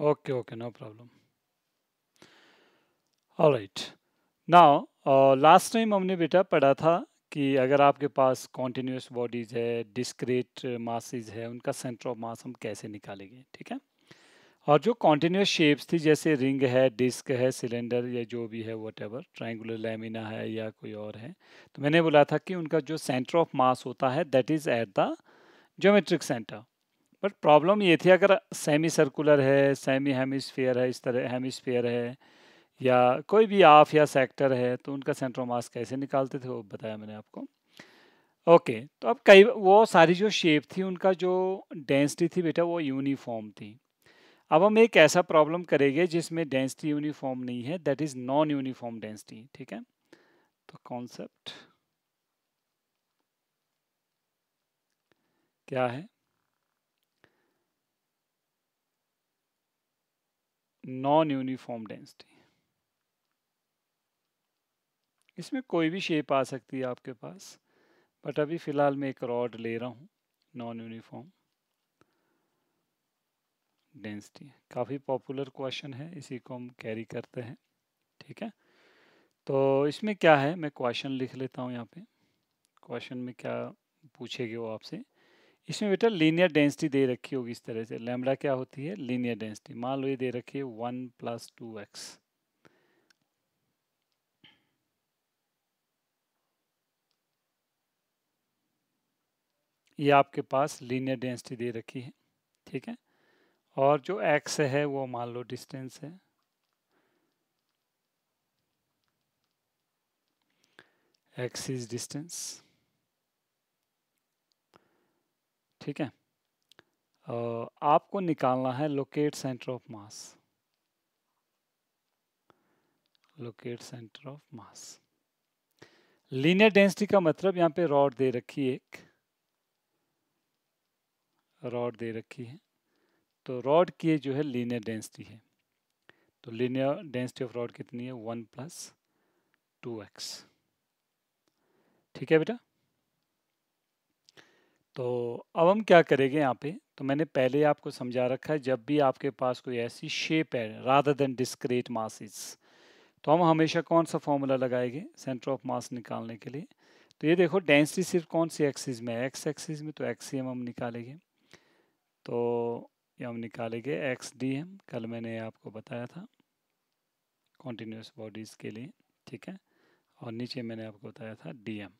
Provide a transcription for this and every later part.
Okay, okay, no problem. All right. Now, last uh, time हमने बेटा पढ़ा था कि अगर आपके पास कॉन्टीन्यूस बॉडीज है डिस्क्रेट मासेज uh, है उनका सेंटर ऑफ मास हम कैसे निकालेंगे ठीक है और जो कॉन्टीन्यूस शेप्स थी जैसे रिंग है डिस्क है सिलेंडर या जो भी है वट एवर ट्राइंगुलर लेमिना है या कोई और है तो मैंने बोला था कि उनका जो सेंटर ऑफ मास होता है that is at the geometric centre but problem ये थी अगर सेमी सर्कुलर है सेमी हेमिसफेयर है इस तरह हेमिस्फेयर है या कोई भी आफ या सेक्टर है तो उनका सेंट्रोमास कैसे निकालते थे वो बताया मैंने आपको ओके okay, तो अब कई वो सारी जो शेप थी उनका जो डेंसिटी थी बेटा वो यूनिफॉर्म थी अब हम एक ऐसा प्रॉब्लम करेंगे जिसमें डेंसिटी यूनिफॉर्म नहीं है that is non uniform density ठीक है तो कॉन्सेप्ट क्या है नॉन-यूनिफॉर्म डेंसिटी इसमें कोई भी शेप आ सकती है आपके पास बट अभी फ़िलहाल मैं एक रॉड ले रहा हूँ नॉन यूनिफॉर्म डेंसिटी काफ़ी पॉपुलर क्वेश्चन है इसी को हम कैरी करते हैं ठीक है तो इसमें क्या है मैं क्वेश्चन लिख लेता हूँ यहाँ पे क्वेश्चन में क्या पूछेगे वो आपसे इसमें बेटा लीनियर डेंसिटी दे रखी होगी इस तरह से लेमड़ा क्या होती है लीनियर डेंसिटी मान लो ये दे रखी है वन प्लस टू एक्स ये आपके पास लीनियर डेंसिटी दे रखी है ठीक है और जो एक्स है वो मान लो डिस्टेंस है एक्स इज डिस्टेंस ठीक है आपको निकालना है locate centre of mass locate centre of mass linear density का मतलब यहां पे रॉड दे रखी है एक रॉड दे रखी है तो रॉड की जो है लीनियर डेंसिटी है तो लीनियर डेंसिटी ऑफ रॉड कितनी है वन प्लस टू एक्स ठीक है बेटा तो अब हम क्या करेंगे यहाँ पे तो मैंने पहले आपको समझा रखा है जब भी आपके पास कोई ऐसी शेप है राधर देन डिस्क्रेट मासिस तो हम हमेशा कौन सा फॉर्मूला लगाएंगे सेंटर ऑफ मास निकालने के लिए तो ये देखो डेंसिटी सिर्फ कौन सी एक्सिस में है एक्स एक्सिस में तो एक्स हम निकालेंगे तो ये हम निकालेंगे एक्स डी एम कल मैंने आपको बताया था कॉन्टीन्यूस बॉडीज़ के लिए ठीक है और नीचे मैंने आपको बताया था डी एम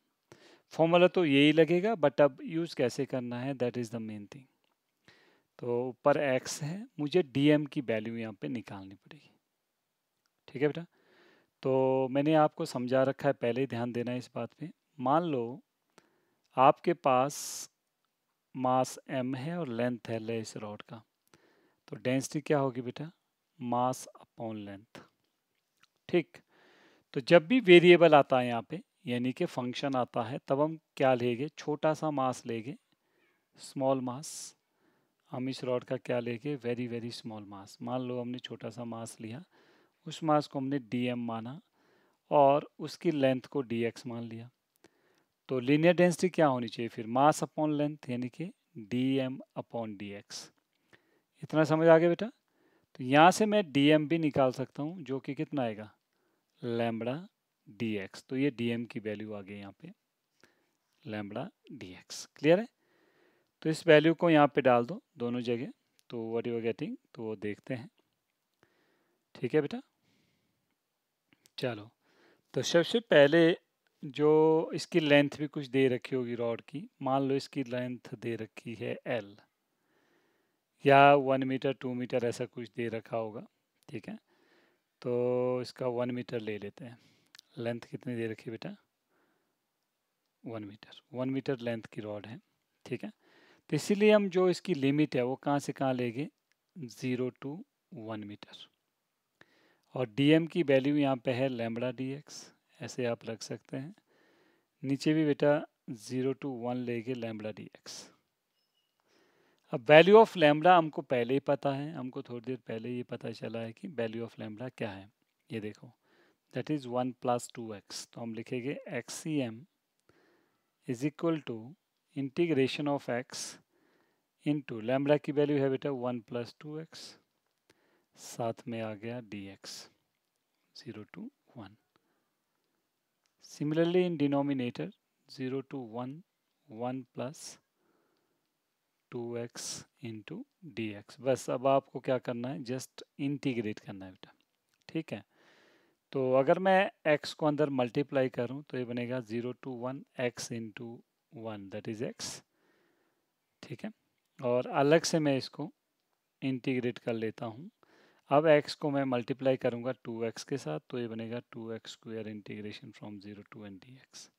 फॉर्मूला तो यही लगेगा बट अब यूज़ कैसे करना है that is the main thing तो ऊपर एक्स है मुझे एम की वैल्यू यहाँ पे निकालनी पड़ेगी ठीक है बेटा तो मैंने आपको समझा रखा है पहले ही ध्यान देना है इस बात पे मान लो आपके पास मास एम है और लेंथ है ले इस रॉड का तो डेंसिटी क्या होगी बेटा मास अपॉन लेंथ ठीक तो जब भी वेरिएबल आता है यहाँ पे यानी कि फंक्शन आता है तब हम क्या लेंगे छोटा सा मास लेंगे स्मॉल मास हम इस रॉड का क्या लेंगे वेरी वेरी स्मॉल मास मान लो हमने छोटा सा मास लिया उस मास को हमने डी माना और उसकी लेंथ को डी मान लिया तो लीनियर डेंसिटी क्या होनी चाहिए फिर मास अपॉन लेंथ यानी कि d m upon d x इतना समझ आ गया बेटा तो यहाँ से मैं डी एम भी निकाल सकता हूँ जो कि कितना आएगा लैम्बड़ा डी एक्स तो ये डी एम की वैल्यू आ गई यहाँ पे लैम्बड़ा डी एक्स क्लियर है तो इस वैल्यू को यहाँ पे डाल दो दोनों जगह तो वट यू आर गेटिंग तो वो देखते हैं ठीक है बेटा चलो तो सबसे पहले जो इसकी लेंथ भी कुछ दे रखी होगी रॉड की मान लो इसकी लेंथ दे रखी है एल या वन मीटर टू मीटर ऐसा कुछ दे रखा होगा ठीक है तो इसका वन मीटर ले लेते हैं लेंथ कितनी दे रखी है बेटा one metre one metre length की रॉड है ठीक है तो इसीलिए हम जो इसकी लिमिट है वो कहाँ से कहाँ ले गए ज़ीरो टू वन मीटर और डीएम की वैल्यू यहाँ पे है लेमड़ा डीएक्स ऐसे आप रख सकते हैं नीचे भी बेटा ज़ीरो टू वन ले गए लेमड़ा डीएक्स अब वैल्यू ऑफ लेमड़ा हमको पहले ही पता है हमको थोड़ी देर पहले ये पता चला है कि वैल्यू ऑफ लेमड़ा क्या है ये देखो that is one plus two x तो हम लिखेंगे x c m is equal to integration of x into lambda की वैल्यू है बेटा वन प्लस टू एक्स साथ में आ गया d x zero to one denominator zero to one one plus two x into d x बस अब आपको क्या करना है जस्ट इंटीग्रेट करना है बेटा ठीक है तो अगर मैं एक्स को अंदर मल्टीप्लाई करूं तो ये बनेगा zero to one x into one that is x ठीक है और अलग से मैं इसको इंटीग्रेट कर लेता हूं अब एक्स को मैं मल्टीप्लाई करूंगा टू एक्स के साथ तो ये बनेगा two x square integration from zero to n d x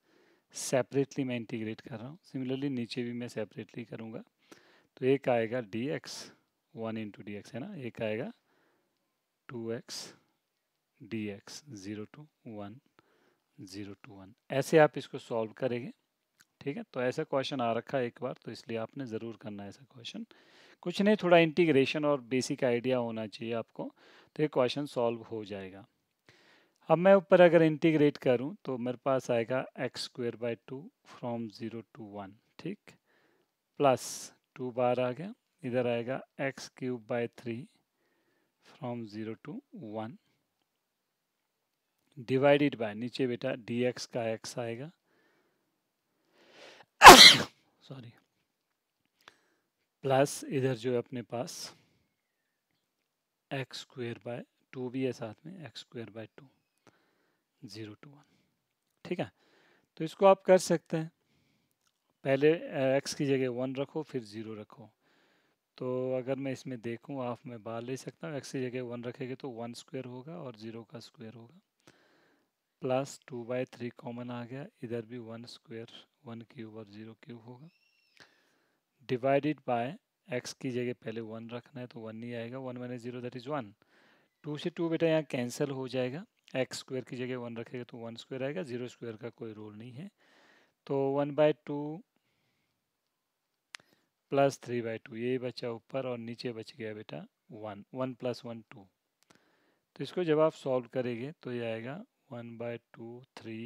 separately मैं इंटीग्रेट कर रहा हूँ सिमिलरली नीचे भी मैं सेपरेटली करूँगा तो एक आएगा d x one into d x है ना एक आएगा two x d x zero to one zero to one ऐसे आप इसको सॉल्व करेंगे ठीक है तो ऐसा क्वेश्चन आ रखा है एक बार तो इसलिए आपने ज़रूर करना है ऐसा क्वेश्चन कुछ नहीं थोड़ा इंटीग्रेशन और बेसिक आइडिया होना चाहिए आपको तो ये क्वेश्चन सॉल्व हो जाएगा अब मैं ऊपर अगर इंटीग्रेट करूं तो मेरे पास आएगा x square by two from zero to one ठीक प्लस टू बार आ गया इधर आएगा x cube by three from zero to one divided by नीचे बेटा डी एक्स का एक्स आएगा सॉरी प्लस इधर जो है अपने पास एक्स स्क्वेयर बाय टू भी है साथ में x square by two zero to one ठीक है तो इसको आप कर सकते हैं पहले एक्स की जगह वन रखो फिर ज़ीरो रखो तो अगर मैं इसमें देखूं आप मैं बाहर ले सकता हूँ एक्स की जगह वन रखेंगे तो वन स्क्वायर होगा और ज़ीरो का स्क्वायर होगा plus two by three common आ गया इधर भी वन स्क्वेयर वन क्यूब और ज़ीरो क्यूब होगा डिवाइडेड बाय एक्स की जगह पहले वन रखना है तो वन ही आएगा one minus zero that is one two से टू बेटा यहाँ कैंसिल हो जाएगा एक्स स्क्वेयर की जगह वन रखेगा तो वन स्क्वेयर आएगा जीरो स्क्वेयर का कोई रोल नहीं है तो one by two plus three by two ये बचा ऊपर और नीचे बच गया बेटा one one plus one two तो इसको जब आप सॉल्व करेंगे तो ये आएगा one by two three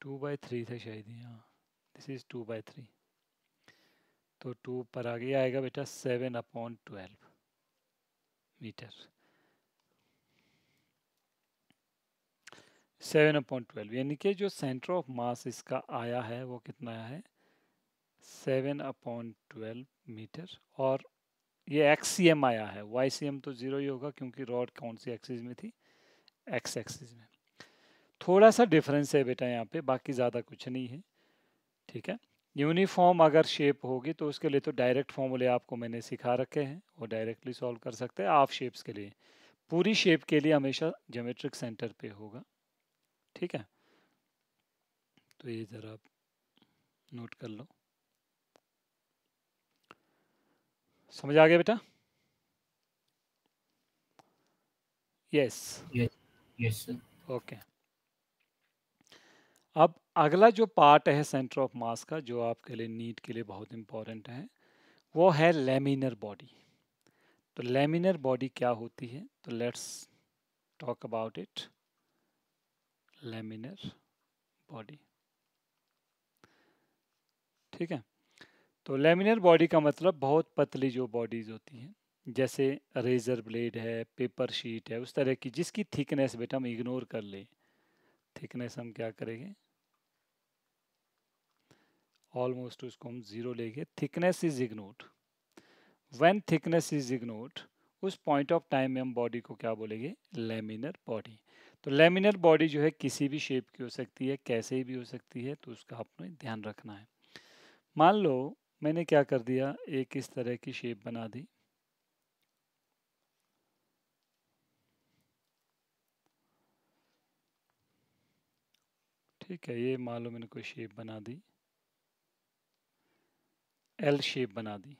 two by three था शायद हाँ this is two by three तो टू पर आगे आएगा बेटा seven upon twelve metre seven upon twelve यानी कि जो सेंटर ऑफ मास इसका आया है वो कितना आया है सेवन अपॉन ट्वेल्व मीटर और ये एक्स सी एम आया है वाई सी एम तो ज़ीरो ही होगा क्योंकि रॉड कौन सी एक्सिस में थी एक्स एक्सिस में थोड़ा सा डिफरेंस है बेटा यहाँ पे बाकी ज़्यादा कुछ नहीं है ठीक है यूनिफॉर्म अगर शेप होगी तो उसके लिए तो डायरेक्ट फॉर्मूले आपको मैंने सिखा रखे हैं वो डायरेक्टली सॉल्व कर सकते हैं ऑफ शेप्स के लिए पूरी शेप के लिए हमेशा जोमेट्रिक सेंटर पे होगा ठीक है तो ये ज़रा आप नोट कर लो समझ आ गया बेटा yes yes. yes. Yes sir okay अब अगला जो पार्ट है सेंटर ऑफ मास का जो आपके लिए नीट के लिए बहुत इम्पोर्टेंट है वो है लेमिनर बॉडी तो लेमिनर बॉडी क्या होती है तो let's talk about it laminar body ठीक है तो लेमिनर बॉडी का मतलब बहुत पतली जो बॉडीज होती हैं जैसे रेज़र ब्लेड है पेपर शीट है उस तरह की जिसकी थिकनेस बेटा हम इग्नोर कर लें थिकनेस हम क्या करेंगे ऑलमोस्ट उसको हम ज़ीरो लेंगे thickness is ignored when thickness is ignored उस पॉइंट ऑफ टाइम में हम बॉडी को क्या बोलेंगे लेमिनर बॉडी तो लेमिनर बॉडी जो है किसी भी शेप की हो सकती है कैसे भी हो सकती है तो उसका आपने ध्यान रखना है मान लो मैंने क्या कर दिया एक इस तरह की शेप बना दी ठीक है ये मान लो मैंने कोई शेप बना दी एल शेप बना दी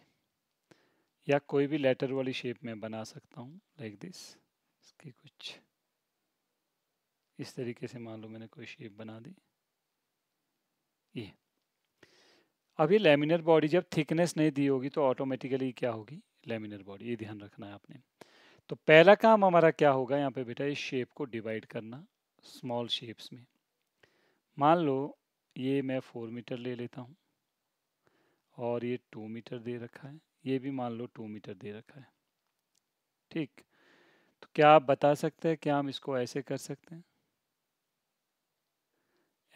या कोई भी लेटर वाली शेप मैं बना सकता हूँ लाइक दिस इसकी कुछ इस तरीके से मान लो मैंने कोई शेप बना दी ये अब ये लेमिनर बॉडी जब थिकनेस नहीं दी होगी तो ऑटोमेटिकली क्या होगी लेमिनर बॉडी ये ध्यान रखना है आपने तो पहला काम हमारा क्या होगा यहाँ पे बेटा इस शेप को डिवाइड करना स्मॉल शेप्स में मान लो ये मैं फोर मीटर ले लेता हूँ और ये टू मीटर दे रखा है ये भी मान लो टू मीटर दे रखा है ठीक तो क्या आप बता सकते हैं क्या हम इसको ऐसे कर सकते हैं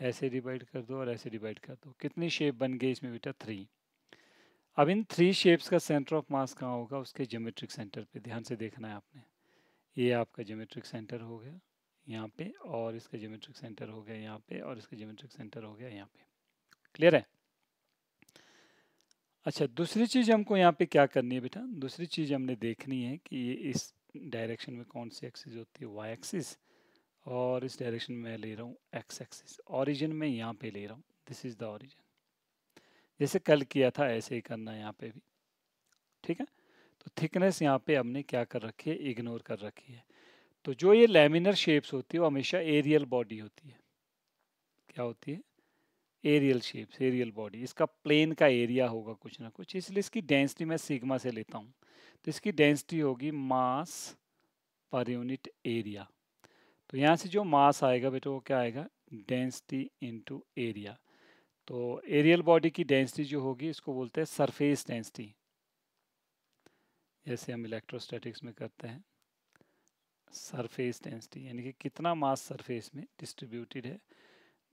ऐसे डिवाइड कर दो और ऐसे डिवाइड कर दो कितनी शेप बन गई इसमें बेटा थ्री अब इन थ्री शेप्स का सेंटर ऑफ मास कहाँ होगा उसके ज्योमेट्रिक सेंटर पे ध्यान से देखना है आपने ये आपका ज्योमेट्रिक सेंटर हो गया यहाँ पे और इसका ज्योमेट्रिक सेंटर हो गया यहाँ पे और इसका ज्योमेट्रिक सेंटर हो गया यहाँ पे क्लियर है अच्छा दूसरी चीज़ हमको यहाँ पे क्या करनी है बेटा दूसरी चीज़ हमने देखनी है कि ये इस डायरेक्शन में कौन सी एक्सिस होती है वाई एक्सिस और इस डायरेक्शन में ले रहा हूँ एक्स एक्सिस ऑरिजिन में यहाँ पे ले रहा हूँ दिस इज़ द ऑरिजिन जैसे कल किया था ऐसे ही करना यहाँ पे भी ठीक है तो थिकनेस यहाँ पे हमने क्या कर रखी है इग्नोर कर रखी है तो जो ये लेमिनर शेप्स होती है वो हमेशा एरियल बॉडी होती है क्या होती है एरियल शेप्स एरियल बॉडी इसका प्लेन का एरिया होगा कुछ ना कुछ इसलिए इसकी डेंसिटी मैं सिग्मा से लेता हूँ तो इसकी डेंसिटी होगी मास पर यूनिट एरिया तो यहाँ से जो मास आएगा बेटा वो क्या आएगा डेंसिटी इंटू एरिया तो एरियल बॉडी की डेंसिटी जो होगी इसको बोलते हैं सरफेस डेंसिटी जैसे हम इलेक्ट्रोस्टैटिक्स में करते हैं सरफेस डेंसिटी यानी कि कितना मास सरफेस में डिस्ट्रीब्यूटेड है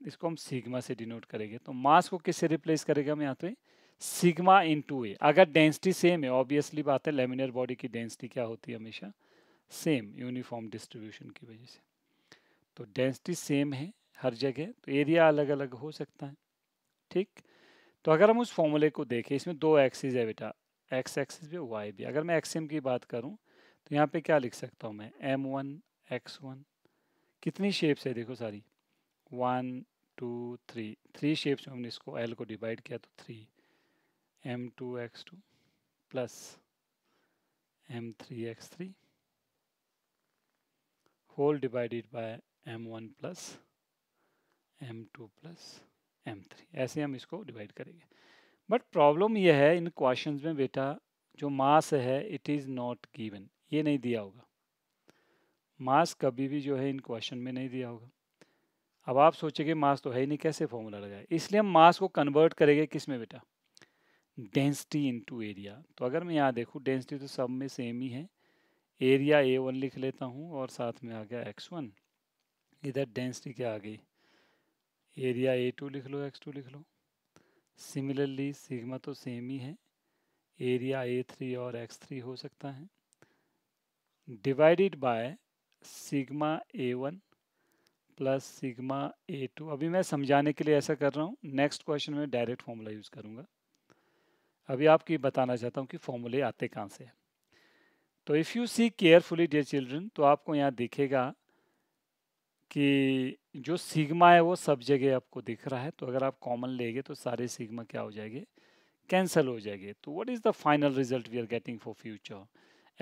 इसको हम सिग्मा से डिनोट करेंगे तो मास को किससे रिप्लेस करेंगे हम यहाँ पे सिग्मा इन टू ए अगर डेंसिटी सेम है ऑब्वियसली बात है लेमिनर बॉडी की डेंसिटी क्या होती है हमेशा सेम यूनिफॉर्म डिस्ट्रीब्यूशन की वजह से तो डेंसिटी सेम है हर जगह तो एरिया अलग अलग हो सकता है ठीक तो अगर हम उस फॉर्मूले को देखें इसमें दो एक्सिस है बेटा एक्स एक्सिस भी वाई भी अगर मैं एक्सएम की बात करूँ तो यहाँ पे क्या लिख सकता हूँ मैं एम वन एक्स वन कितनी शेप्स है देखो सारी one two three three shapes में हमने इसको एल को डिवाइड किया तो three m two x two plus m three x three whole divided by M one plus M two plus m three ऐसे हम इसको डिवाइड करेंगे बट प्रॉब्लम यह है इन क्वेश्चन में बेटा जो मास है इट इज़ नॉट गिवन ये नहीं दिया होगा मास कभी भी जो है इन क्वेश्चन में नहीं दिया होगा अब आप सोचेंगे मास तो है ही नहीं कैसे फॉर्मूला लगाए इसलिए हम मास को कन्वर्ट करेंगे किस में बेटा डेंसिटी इनटू एरिया तो अगर मैं यहाँ देखूँ डेंसिटी तो सब में सेम ही है एरिया ए वन लिख लेता हूँ और साथ में आ गया एक्स वन इधर डेंसिटी क्या आ गई एरिया ए टू लिख लो एक्स टू लिख लो सिमिलरली सिग्मा तो सेम ही है एरिया ए थ्री और एक्स थ्री हो सकता है divided by sigma a one plus sigma a two अभी मैं समझाने के लिए ऐसा कर रहा हूँ नेक्स्ट क्वेश्चन में डायरेक्ट फॉर्मूला यूज़ करूँगा अभी आपकी बताना चाहता हूँ कि फॉर्मूले आते कहाँ से हैं तो if you see carefully dear children तो आपको यहाँ दिखेगा कि जो सिग्मा है वो सब जगह आपको दिख रहा है तो अगर आप कॉमन लेंगे तो सारे सिग्मा क्या हो जाएंगे कैंसिल हो जाएंगे तो what is the final result we are getting for future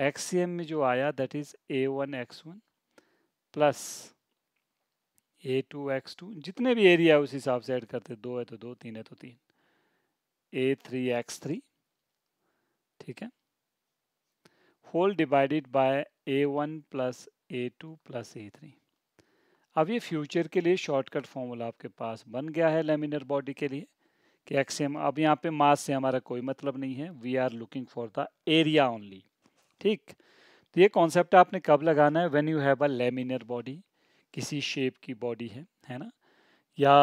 x c m में जो आया that is a one x one plus A two x two जितने भी एरिया है उस हिसाब से ऐड करते दो है तो दो तीन है तो तीन ए थ्री एक्स थ्री ठीक है whole divided by A one plus A two plus A three अब ये फ्यूचर के लिए शॉर्टकट फॉर्मूला आपके पास बन गया है लेमिनर बॉडी के लिए कि एक्सीएम अब यहाँ पे मास से हमारा कोई मतलब नहीं है we are looking for the area only ठीक तो ये कॉन्सेप्ट आपने कब लगाना है when you have a laminar body किसी शेप की बॉडी है है ना या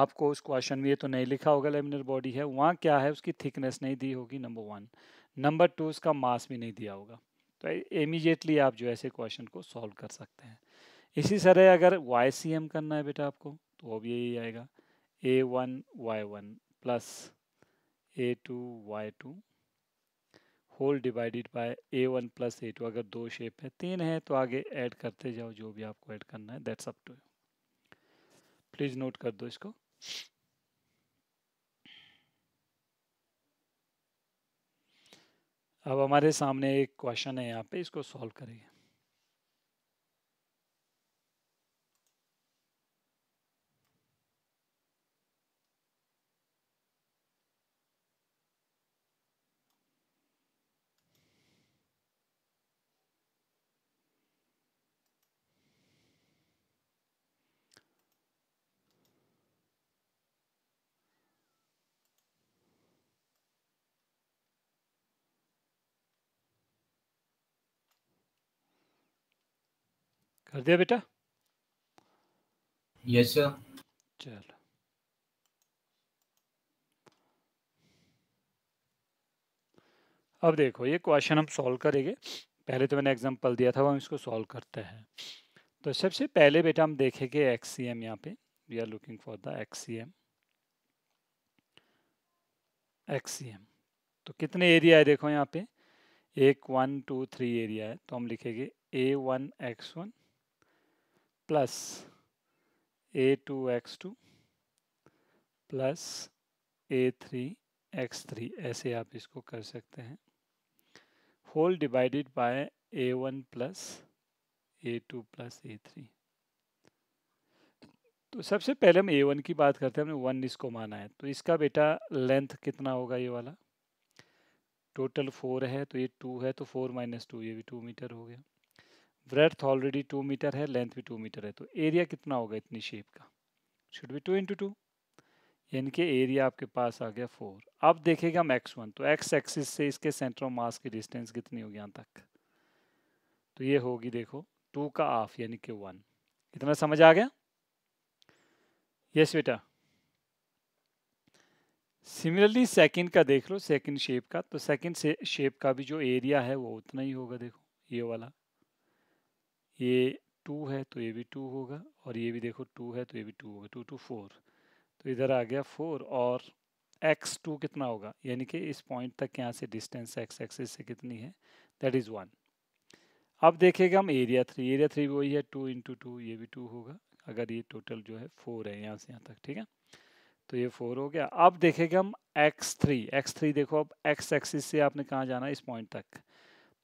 आपको उस क्वेश्चन में ये तो नहीं लिखा होगा लेमिनर बॉडी है वहाँ क्या है उसकी थिकनेस नहीं दी होगी नंबर वन नंबर टू उसका मास भी नहीं दिया होगा तो इमीजिएटली आप जो ऐसे क्वेश्चन को सॉल्व कर सकते हैं इसी तरह अगर वाई सी एम करना है बेटा आपको तो वो भी यही आएगा ए one y one plus A two y two whole divided by A one plus A two अगर दो शेप है तीन है तो आगे ऐड करते जाओ जो भी आपको ऐड करना है that's up to please note कर दो इसको अब हमारे सामने एक क्वेश्चन है यहाँ पे इसको सॉल्व करेंगे कर दिया बेटा यस सर चलो अब देखो ये क्वेश्चन हम सॉल्व करेंगे पहले तो मैंने एग्जांपल दिया था वो हम इसको सॉल्व करते हैं तो सबसे पहले बेटा हम देखेंगे एक्स सी एम यहाँ पे we are looking for the x c m x c M तो कितने एरिया है देखो यहाँ पे एक वन टू थ्री एरिया है तो हम लिखेंगे A one x one plus A two x two plus A three x three ऐसे आप इसको कर सकते हैं whole divided by A one plus A two plus A three तो सबसे पहले हम ए वन की बात करते हैं हमने वन इसको माना है तो इसका बेटा लेंथ कितना होगा ये वाला टोटल फोर है तो ये टू है तो फोर माइनस टू ये भी टू मीटर हो गया ब्रेथ ऑलरेडी टू मीटर है लेंथ भी टू मीटर है तो एरिया कितना होगा इतनी शेप का should be two into two यानी कि एरिया आपके पास आ गया फोर अब देखेगा हम एक्स वन तो एक्स एक्सिस से इसके सेंटर ऑफ मास की डिस्टेंस कितनी होगी यहाँ तक तो ये होगी देखो टू का हाफ यानी कि वन इतना समझ आ गया यस बेटा सिमिलरली सेकंड का देख लो सेकंड शेप का तो सेकंड से शेप का भी जो एरिया है वो उतना ही होगा देखो ये वाला ये टू है तो ये भी टू होगा और ये भी देखो टू है तो ये भी टू होगा टू टू फोर तो इधर आ गया फोर और एक्स टू कितना होगा यानी कि इस पॉइंट तक यहाँ से डिस्टेंस एक्स एक्सिस से कितनी है दैट इज़ वन अब देखेगा हम एरिया थ्री एरिया थ्री वही है टू इंटू टू ये भी टू होगा अगर ये टोटल जो है फोर है यहाँ से यहाँ तक ठीक है तो ये फोर हो गया अब देखेगा हम एक्स थ्री एक्स थ्री देखो अब एक्स एक्सिस से आपने कहाँ जाना है इस पॉइंट तक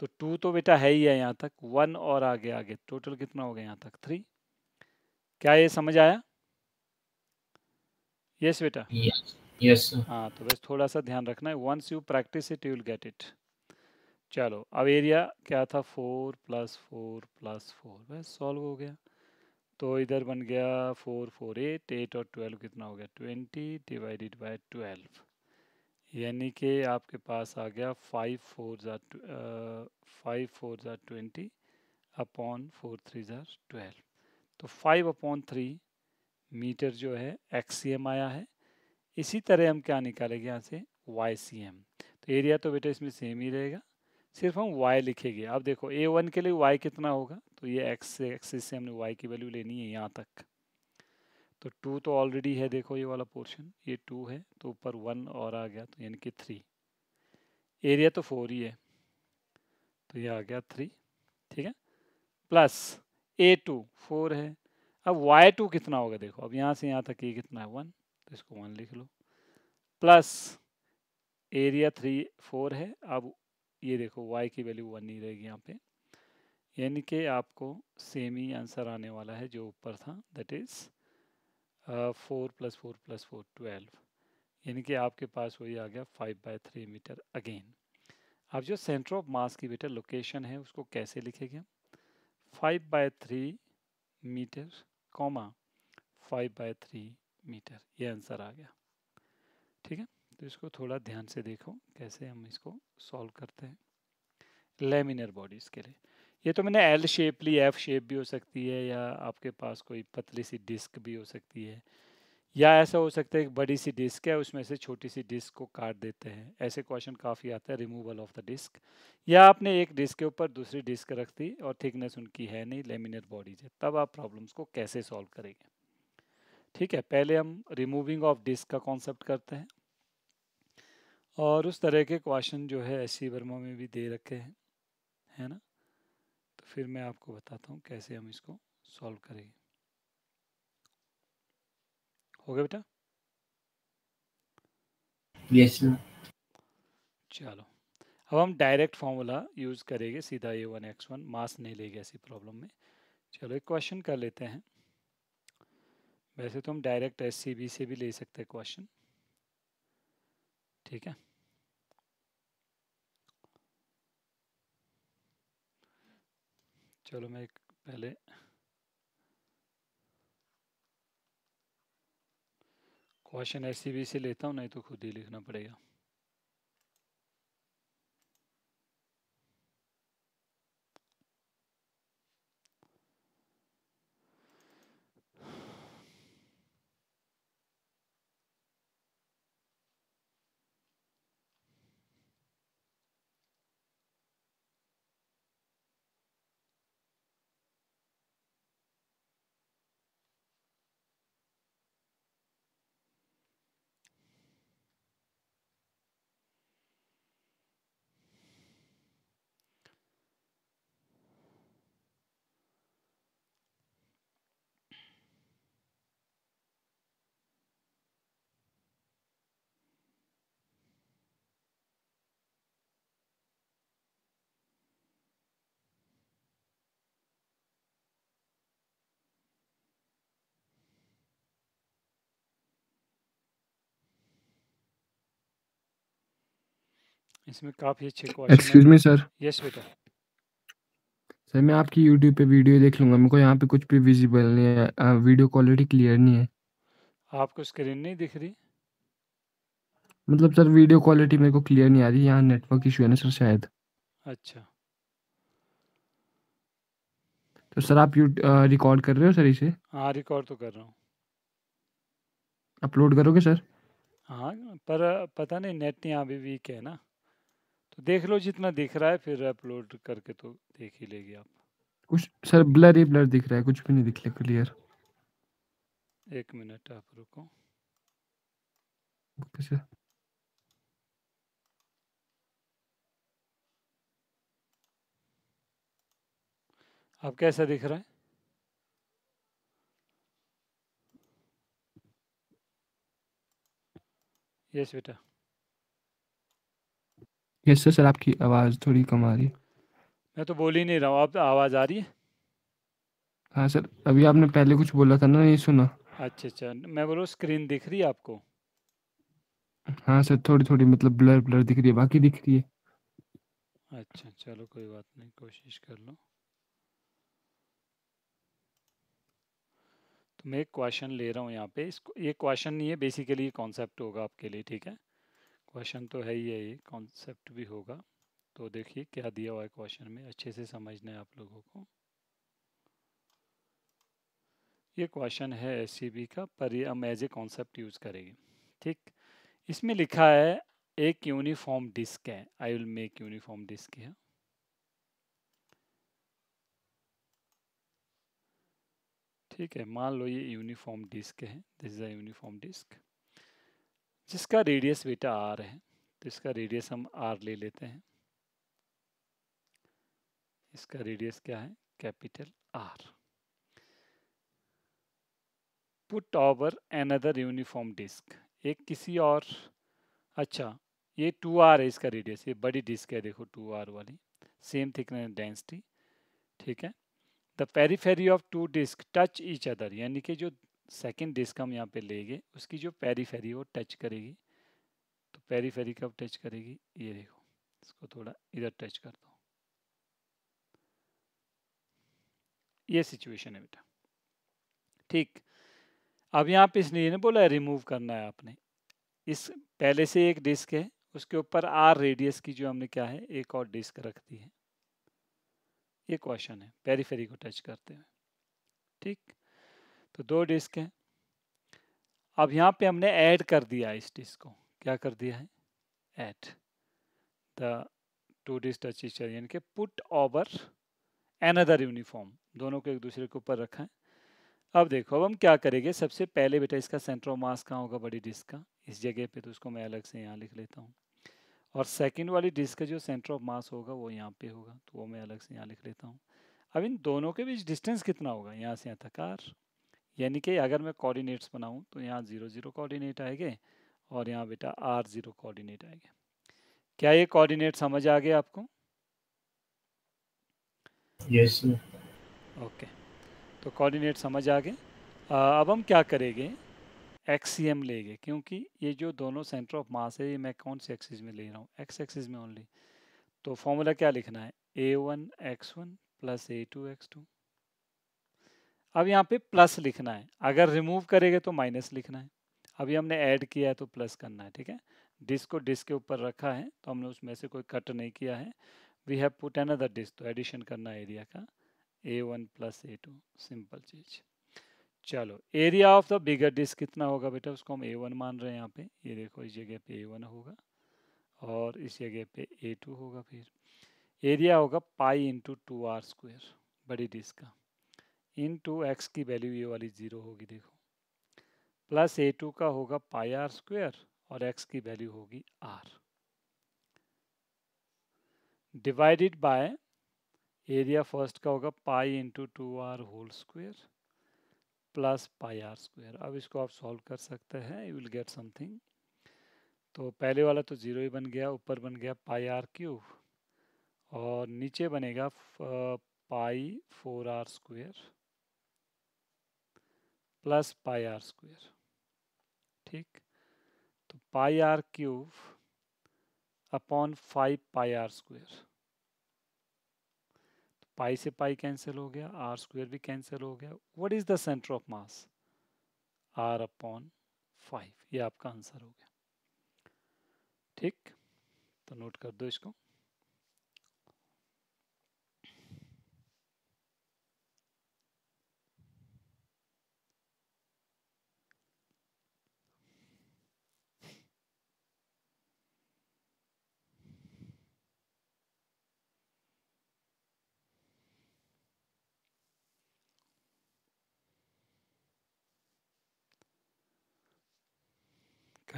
तो टू तो बेटा है ही है यहाँ तक वन और आगे आगे टोटल कितना हो गया यहाँ तक थ्री क्या ये समझ आया यस बेटा यस हाँ तो बस थोड़ा सा ध्यान रखना है once you practise it you will get it चलो अब एरिया क्या था four plus four plus four बस सॉल्व हो गया तो इधर बन गया फोर फोर एट एट और ट्वेल्व कितना हो गया ट्वेंटी डिवाइडेड बाय ट्वेल्व यानी कि आपके पास आ गया फाइव फोर ज़ार फाइव फोर ज़ार ट्वेंटी अपॉन फोर थ्री ज़ार ट्वेल्व तो फाइव अपॉन थ्री मीटर जो है एक्सीएम आया है इसी तरह हम क्या निकालेंगे यहाँ से वाई सी एम तो एरिया तो बेटा इसमें सेम ही रहेगा सिर्फ हम वाई लिखेंगे अब देखो ए वन के लिए वाई कितना होगा तो ये एक्स से एक्सिस से हमने वाई की वैल्यू लेनी है यहाँ तक तो टू तो ऑलरेडी है देखो ये वाला पोर्शन ये टू है तो ऊपर वन और आ गया तो यानी कि थ्री एरिया तो फोर ही है तो ये आ गया थ्री ठीक है प्लस ए टू फोर है अब वाई टू कितना होगा देखो अब यहाँ से यहाँ तक ये कितना है वन तो इसको वन लिख लो प्लस एरिया थ्री फोर है अब ये देखो वाई की वैल्यू वन ही रहेगी यहाँ पे यानी कि आपको सेम ही आंसर आने वाला है जो ऊपर था that is four plus four plus four twelve यानी कि आपके पास वही आ गया five by three metre again अब जो सेंटर ऑफ मास की बेटा लोकेशन है उसको कैसे लिखेंगे five by three metre comma five by three metre ये आंसर आ गया ठीक है तो इसको थोड़ा ध्यान से देखो कैसे हम इसको सॉल्व करते हैं लेमिनर बॉडीज़ के लिए ये तो मैंने एल शेप ली एफ शेप भी हो सकती है या आपके पास कोई पतली सी डिस्क भी हो सकती है या ऐसा हो सकता है एक बड़ी सी डिस्क है उसमें से छोटी सी डिस्क को काट देते हैं ऐसे क्वेश्चन काफ़ी आता है रिमूवल ऑफ द डिस्क या आपने एक डिस्क के ऊपर दूसरी डिस्क रख दी और थिकनेस उनकी है नहीं लेमिनर बॉडीज है तब आप प्रॉब्लम्स को कैसे सॉल्व करेंगे ठीक है पहले हम रिमूविंग ऑफ डिस्क का कॉन्सेप्ट करते हैं और उस तरह के क्वेश्चन जो है एस वर्मा में भी दे रखे हैं है ना फिर मैं आपको बताता हूँ कैसे हम इसको सॉल्व करेंगे हो गया बेटा यस चलो अब हम डायरेक्ट फॉर्मूला यूज़ करेंगे सीधा A one x one mass नहीं लेगा ऐसी प्रॉब्लम में चलो एक क्वेश्चन कर लेते हैं वैसे तो हम डायरेक्ट एस सी बी से भी ले सकते हैं क्वेश्चन ठीक है चलो मैं एक पहले क्वेश्चन ऐसी भी से लेता हूँ नहीं तो खुद ही लिखना पड़ेगा इसमें काफी अच्छे question excuse me sir yes बेटा सर मैं आपकी यूट्यूब पे वीडियो देख लूंगा मेरे को यहाँ पे कुछ भी विजिबल नहीं है वीडियो क्वालिटी क्लियर नहीं है आपको स्क्रीन नहीं दिख रही मतलब सर वीडियो क्वालिटी मेरे को क्लियर नहीं आ रही यहाँ नेटवर्क इशू है ना सर शायद अच्छा तो सर आप रिकॉर्ड कर रहे हो सर इसे हाँ रिकॉर्ड तो कर रहा हूँ अपलोड करोगे सर हाँ पर पता नहीं नेट नहीं अभी वीक है ना तो देख लो जितना दिख रहा है फिर अपलोड करके तो देख ही लेगी आप कुछ सर ब्लर ही ब्लर दिख रहा है कुछ भी नहीं दिख रहा क्लियर एक मिनट आप रुको सर आप कैसा दिख रहा है यस बेटा यस सर सर आपकी आवाज़ थोड़ी कम आ रही है मैं तो बोल ही नहीं रहा हूँ आप आवाज़ आ रही है हाँ सर अभी आपने पहले कुछ बोला था ना नहीं सुना अच्छा अच्छा मैं बोलो स्क्रीन दिख रही है आपको हाँ सर थोड़ी थोड़ी मतलब ब्लर ब्लर दिख रही है बाकी दिख रही है अच्छा चलो कोई बात नहीं कोशिश कर लो तो मैं एक क्वेश्चन ले रहा हूँ यहाँ पे इसको ये क्वेश्चन नहीं है बेसिकली ये कॉन्सेप्ट होगा आपके लिए ठीक है क्वेश्चन तो है ही है ये कॉन्सेप्ट भी होगा तो देखिए क्या दिया हुआ है क्वेश्चन में अच्छे से समझना है आप लोगों को ये क्वेश्चन है एस का पर ये हम एज ए कॉन्सेप्ट यूज़ करेंगे ठीक इसमें लिखा है एक यूनिफॉर्म डिस्क है I will make uniform disc है ठीक है मान लो ये यूनिफॉर्म डिस्क है this is a uniform disc जिसका रेडियस बेटा आर है तो इसका रेडियस हम आर ले लेते हैं इसका रेडियस क्या है capital R put over other uniform disc एक किसी और अच्छा ये टू आर है इसका रेडियस ये बड़ी डिस्क है देखो टू आर वाली सेम थिकनेस डेंसिटी ठीक है the periphery of two disc touch each other यानी कि जो सेकेंड डिस्क हम यहाँ पे लेंगे उसकी जो पैरी फेरी वो टच करेगी तो पैरी फेरी कब टच करेगी ये देखो इसको थोड़ा इधर टच कर दो ये सिचुएशन है बेटा ठीक अब यहाँ पे इसने बोला रिमूव करना है आपने इस पहले से एक डिस्क है उसके ऊपर आर रेडियस की जो हमने क्या है एक और डिस्क रख दी है ये क्वेश्चन है पैरी को टच करते हुए ठीक तो दो डिस्क हैं अब यहाँ पे हमने ऐड कर दिया इस डिस्क को क्या कर दिया है add the two disc touch यानी कि पुट ओवर एनदर यूनिफॉर्म दोनों को एक दूसरे के ऊपर रखा है अब देखो अब हम क्या करेंगे सबसे पहले बेटा इसका सेंटर ऑफ मास कहाँ होगा बड़ी डिस्क का इस जगह पे तो उसको मैं अलग से यहाँ लिख लेता हूँ और सेकंड वाली डिस्क का जो सेंटर ऑफ मास होगा वो यहाँ पे होगा तो वो मैं अलग से यहाँ लिख लेता हूँ अब इन दोनों के बीच डिस्टेंस कितना होगा यहाँ से यहाँ तक आर यानी कि अगर मैं कोऑर्डिनेट्स बनाऊँ तो यहाँ ज़ीरो ज़ीरो कोऑर्डिनेट आएंगे और यहाँ बेटा आर ज़ीरो कोऑर्डिनेट आएंगे क्या ये कोऑर्डिनेट तो समझ आ गए आपको यस ओके तो कोऑर्डिनेट समझ आ गए अब हम क्या करेंगे एक्सीएम लेंगे क्योंकि ये जो दोनों सेंटर ऑफ मास है ये मैं कौन से एक्सिस में ले रहा हूँ एक्स एक्सिस में ओनली तो फॉर्मूला क्या लिखना है A one x one plus A two x two अब यहाँ पे प्लस लिखना है अगर रिमूव करेंगे तो माइनस लिखना है अभी हमने ऐड किया है तो प्लस करना है ठीक है डिस्क को डिस्क के ऊपर रखा है तो हमने उसमें से कोई कट नहीं किया है we have put another disc तो एडिशन करना है एरिया का A one plus A two simple चीज चलो area of the bigger disc कितना होगा बेटा उसको हम ए वन मान रहे हैं यहाँ पे ये देखो इस जगह पे ए वन होगा और इस जगह पे ए टू होगा फिर एरिया होगा pi into two R square बड़ी डिस्क का इन टू एक्स की वैल्यू ये वाली ज़ीरो होगी देखो प्लस ए टू का होगा पाई आर स्क्वेयर और एक्स की वैल्यू होगी R divided by area first का होगा pi into two R whole square plus pi R square अब इसको आप सॉल्व कर सकते हैं यू विल गेट समथिंग तो पहले वाला तो ज़ीरो ही बन गया ऊपर बन गया पाई आर क्यूब और नीचे बनेगा pi four R square plus pi R square ठीक तो pi R cube upon five pi R square तो पाई से पाई कैंसिल हो गया आर स्क्वेयर भी कैंसिल हो गया what is the centre of mass R upon five ये आपका आंसर हो गया ठीक तो नोट कर दो इसको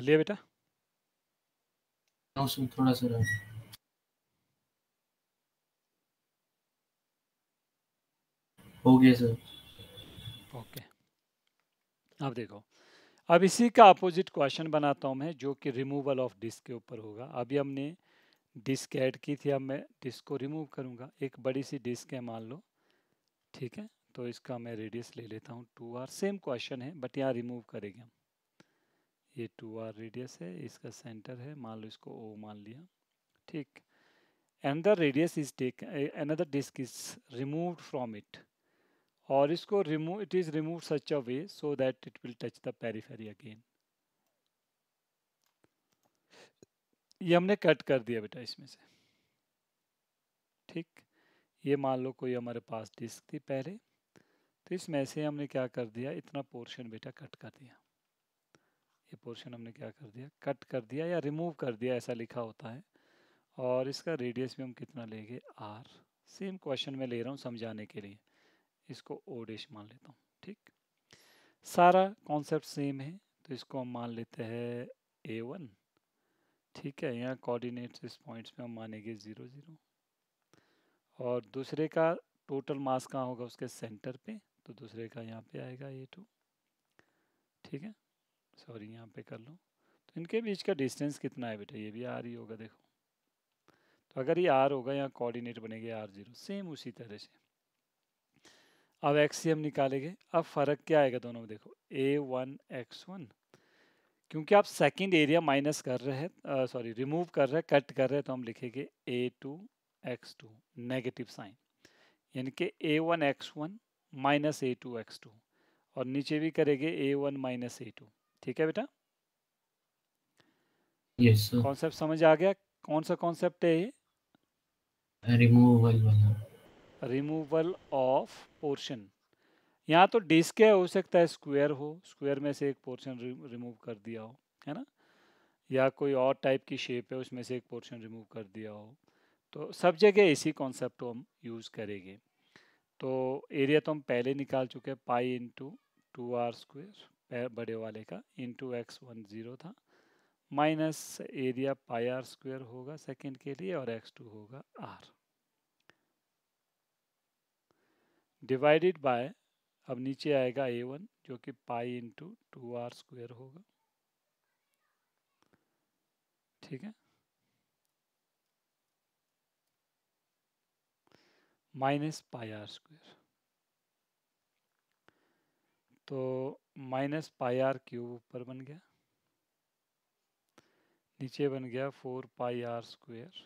कर लिया बेटा हाँ, थोड़ा सा हो गया सर ओके अब देखो अब इसी का अपोजिट क्वेश्चन बनाता हूँ मैं जो कि रिमूवल ऑफ डिस्क के ऊपर होगा अभी हमने डिस्क ऐड की थी अब मैं डिस्क को रिमूव करूँगा एक बड़ी सी डिस्क है मान लो ठीक है तो इसका मैं रेडियस ले लेता हूँ टू आर सेम क्वेश्चन है बट यहाँ रिमूव करेंगे हम ये टू आर रेडियस है इसका सेंटर है मान लो इसको ओ मान लिया ठीक another radius is take another disc is remove from it और इसको remove it is remove such a way so that it will touch the periphery again ये हमने कट कर दिया बेटा इसमें से ठीक ये मान लो कोई हमारे पास डिस्क थी पहले तो इसमें से हमने क्या कर दिया इतना पोर्शन बेटा कट कर दिया ये पोर्शन हमने क्या कर दिया कट कर दिया या रिमूव कर दिया ऐसा लिखा होता है और इसका रेडियस भी हम कितना लेंगे आर सेम क्वेश्चन में ले रहा हूँ समझाने के लिए इसको ओ डेश मान लेता हूँ ठीक सारा कॉन्सेप्ट सेम है तो इसको हम मान लेते हैं ए वन ठीक है यहाँ कोऑर्डिनेट्स इस पॉइंट्स में हम मानेंगे ज़ीरो ज़ीरो और दूसरे का टोटल मास कहाँ होगा उसके सेंटर पे तो दूसरे का यहाँ पे आएगा ए टू ठीक है सॉरी यहाँ पे कर लूँ तो इनके बीच का डिस्टेंस कितना है बेटा ये भी आर ही होगा देखो तो अगर ये आर होगा यहाँ कोऑर्डिनेट बनेंगे आर जीरो सेम उसी तरह से अब एक्स से हम निकालेंगे अब फ़र्क क्या आएगा दोनों में देखो ए वन एक्स वन क्योंकि आप सेकंड एरिया माइनस कर रहे हैं सॉरी रिमूव कर रहे हैं कट कर रहे हैं तो हम लिखेंगे A two x two negative sign यानी कि A one x one minus A two x two और नीचे भी करेंगे A one minus A two ठीक है बेटा यस कॉन्सेप्ट समझ आ गया कौन सा कॉन्सेप्ट है ये रिमूवल रिमूवल ऑफ पोर्शन यहाँ तो डिस्क है हो सकता है स्क्वायर हो स्क्वायर में से एक पोर्शन रिमूव कर दिया हो है ना या कोई और टाइप की शेप है उसमें से एक पोर्शन रिमूव कर दिया हो तो सब जगह इसी कॉन्सेप्ट को हम यूज़ करेंगे तो एरिया तो हम पहले निकाल चुके हैं pi into two R square बड़े वाले का इंटू एक्स वन ज़ीरो था minus area pi R square होगा सेकंड के लिए और एक्स टू होगा आर डिवाइडेड बाय अब नीचे आएगा ए वन जो कि pi into two R square होगा ठीक है माइनस पाई आर स्क्वेयर तो माइनस पाई आर क्यूब ऊपर बन गया नीचे बन गया four pi R square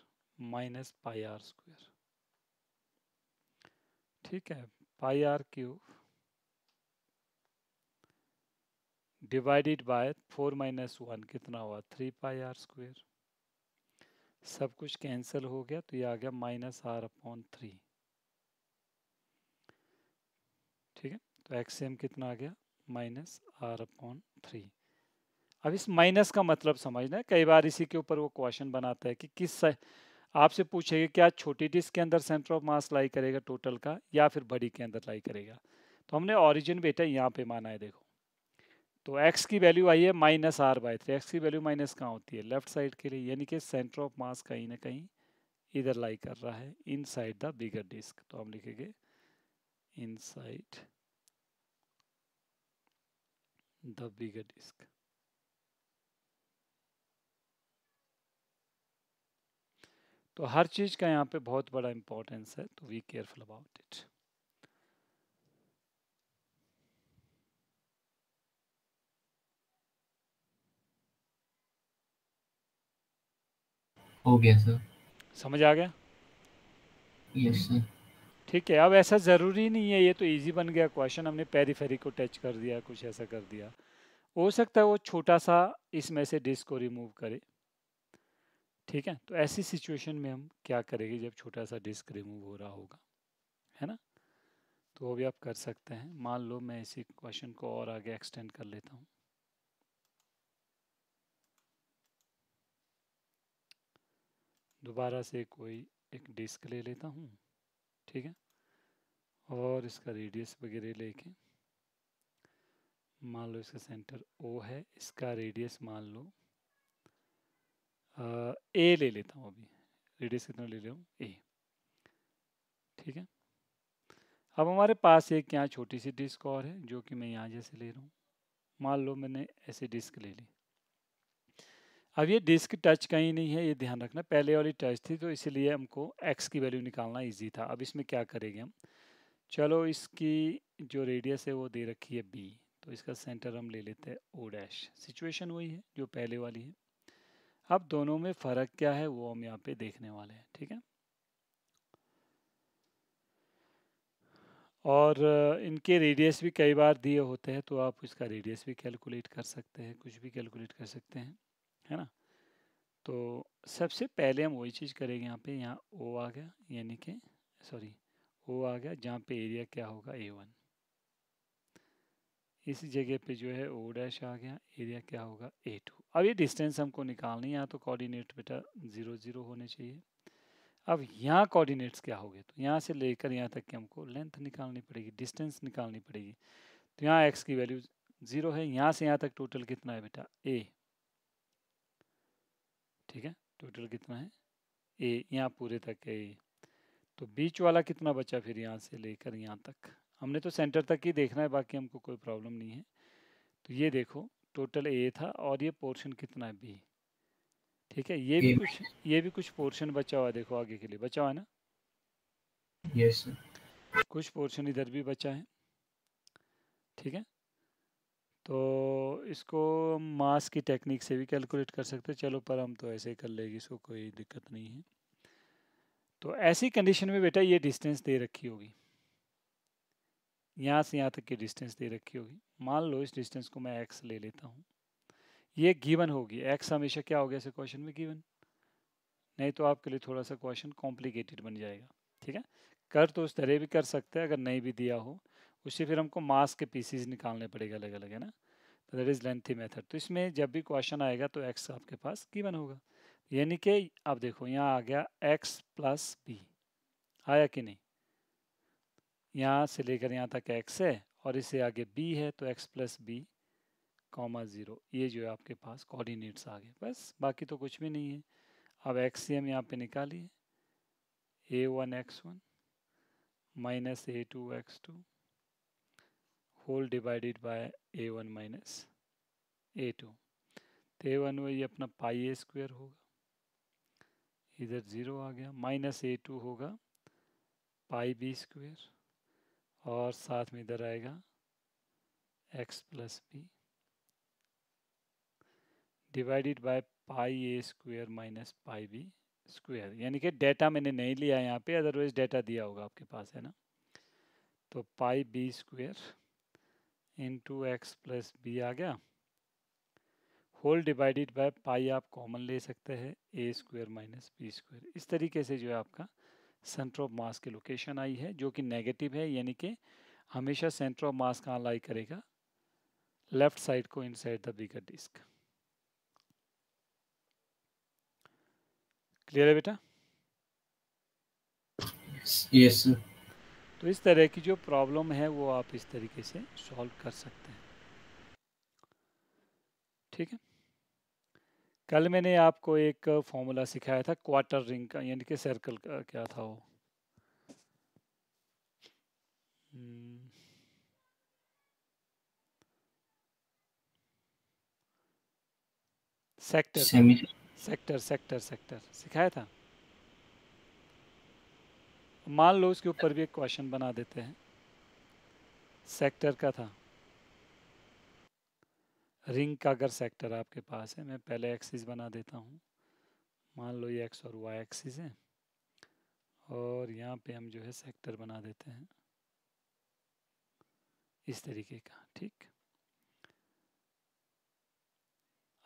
minus pi R square ठीक है pi R cube divided by four minus one कितना हुआ थ्री पाई आर स्क्वेयर सब कुछ कैंसिल हो गया तो ये आ गया माइनस आर अपॉन थ्री ठीक है तो एक्स कितना आ गया माइनस आर अपॉन थ्री अब इस माइनस का मतलब समझना है कई बार इसी के ऊपर वो क्वेश्चन बनाता है कि किस आपसे पूछेगा क्या छोटी डिस्क के अंदर सेंटर ऑफ मास लाई करेगा टोटल का या फिर बड़ी के अंदर लाई करेगा तो हमने ऑरिजिन बेटा यहाँ पे माना है देखो तो एक्स की वैल्यू आई है minus R by three X की वैल्यू माइनस कहाँ होती है लेफ्ट साइड के लिए यानी कि सेंटर ऑफ मास कहीं ना कहीं इधर लाई कर रहा है inside the bigger disc तो हम लिखेंगे inside the bigger disk. तो हर चीज़ का यहाँ पे बहुत बड़ा इम्पोर्टेंस है तो वी केयरफुल अबाउट इट हो गया सर समझ आ गया यस yes, सर ठीक है अब ऐसा ज़रूरी नहीं है ये तो इजी बन गया क्वेश्चन हमने पेरीफेरी को टच कर दिया कुछ ऐसा कर दिया हो सकता है वो छोटा सा इसमें से डिस्क को रिमूव करे ठीक है तो ऐसी सिचुएशन में हम क्या करेंगे जब छोटा सा डिस्क रिमूव हो रहा होगा है ना तो वो भी आप कर सकते हैं मान लो मैं इसी क्वेश्चन को और आगे एक्सटेंड कर लेता हूँ दोबारा से कोई एक डिस्क ले लेता हूँ ठीक है और इसका रेडियस वगैरह लेके मान लो इसका सेंटर ओ है इसका रेडियस मान लो ए ले लेता हूँ अभी रेडियस कितना ले रहा हूँ ए ठीक है अब हमारे पास एक यहाँ छोटी सी डिस्क और है जो कि मैं यहाँ जैसे ले रहा हूँ मान लो मैंने ऐसी डिस्क ले ली अब ये डिस्क टच कहीं नहीं है ये ध्यान रखना पहले वाली टच थी तो इसीलिए हमको एक्स की वैल्यू निकालना ईजी था अब इसमें क्या करेंगे हम चलो इसकी जो रेडियस है वो दे रखी है बी तो इसका सेंटर हम ले लेते हैं ओ डैश सिचुएशन वही है जो पहले वाली है अब दोनों में फ़र्क क्या है वो हम यहाँ पे देखने वाले हैं ठीक है और इनके रेडियस भी कई बार दिए होते हैं तो आप इसका रेडियस भी कैलकुलेट कर सकते हैं कुछ भी कैलकुलेट कर सकते हैं है ना तो सबसे पहले हम वही चीज़ करेंगे यहाँ पे यहाँ ओ आ गया यानी कि सॉरी ओ आ गया जहाँ पे एरिया क्या होगा ए वन इस जगह पे जो है ओ डैश आ गया एरिया क्या होगा ए टू अब ये डिस्टेंस हमको निकालनी है यहाँ तो कोऑर्डिनेट बेटा ज़ीरो ज़ीरो होने चाहिए अब यहाँ कोऑर्डिनेट्स क्या हो गए तो यहाँ से लेकर यहाँ तक के हमको लेंथ निकालनी पड़ेगी डिस्टेंस निकालनी पड़ेगी तो यहाँ एक्स की वैल्यू ज़ीरो है यहाँ से यहाँ तक टोटल कितना है बेटा ए ठीक है टोटल कितना है ए यहाँ पूरे तक है ए तो बीच वाला कितना बचा फिर यहाँ से लेकर यहाँ तक हमने तो सेंटर तक ही देखना है बाकी हमको कोई प्रॉब्लम नहीं है तो ये देखो टोटल ए था और ये पोर्शन कितना है बी ठीक है ये भी कुछ ये भी कुछ पोर्शन बचा हुआ है देखो आगे के लिए बचा हुआ है ना यस कुछ पोर्शन इधर भी बचा है ठीक है तो इसको मास की टेक्निक से भी कैलकुलेट कर सकते हैं चलो पर हम तो ऐसे ही कर लेगी इसको कोई दिक्कत नहीं है तो ऐसी कंडीशन में बेटा ये डिस्टेंस दे रखी होगी यहाँ से यहाँ तक की डिस्टेंस दे रखी होगी मान लो इस डिस्टेंस को मैं एक्स ले लेता हूँ ये गिवन होगी एक्स हमेशा क्या हो गया ऐसे क्वेश्चन में गिवन नहीं तो आपके लिए थोड़ा सा क्वेश्चन कॉम्प्लिकेटेड बन जाएगा ठीक है कर तो उस तरह भी कर सकते हैं अगर नहीं भी दिया हो उससे फिर हमको मास के पीसीज निकालने पड़ेगा अलग अलग है ना तो दैट इज़ लेंथी मेथड तो इसमें जब भी क्वेश्चन आएगा तो एक्स आपके पास गिवन होगा यानी कि आप देखो यहाँ आ गया एक्स प्लस बी आया कि नहीं यहाँ से लेकर यहाँ तक एक्स है और इससे आगे बी है तो X plus B comma zero ये जो है आपके पास कोऑर्डिनेट्स आ गए बस बाकी तो कुछ भी नहीं है अब एक्स सी हम यहाँ पर निकालिए A one x one minus A two x two whole divided by A one minus A two तो ए वन वही अपना पाई ए स्क्वेयर होगा इधर ज़ीरो आ गया माइनस ए टू होगा पाई बी स्क्वेयर और साथ में इधर आएगा X plus B divided by pi A square minus pi B square यानी कि डेटा मैंने नहीं लिया यहाँ पे अदरवाइज डेटा दिया होगा आपके पास है ना तो pi B square into X plus B आ गया होल डिवाइडेड बाय पाई आप कॉमन ले सकते हैं A square minus B square इस तरीके से जो है आपका सेंटर ऑफ मास की लोकेशन आई है जो कि नेगेटिव है यानी कि हमेशा सेंटर ऑफ मास कहाँ लाई करेगा लेफ्ट साइड को inside the bigger disc clear है बेटा यस yes, sir. तो इस तरह की जो प्रॉब्लम है वो आप इस तरीके से सॉल्व कर सकते हैं ठीक है कल मैंने आपको एक फॉर्मूला सिखाया था क्वार्टर रिंग का यानी कि सर्कल का क्या था वो सेक्टर सेक्टर सेक्टर सेक्टर सिखाया था मान लो उसके ऊपर भी एक क्वेश्चन बना देते हैं सेक्टर का था रिंग का अगर सेक्टर आपके पास है मैं पहले एक्सिस बना देता हूँ मान लो ये एक्स और वाई एक्सिस है और यहाँ पे हम जो है सेक्टर बना देते हैं इस तरीके का ठीक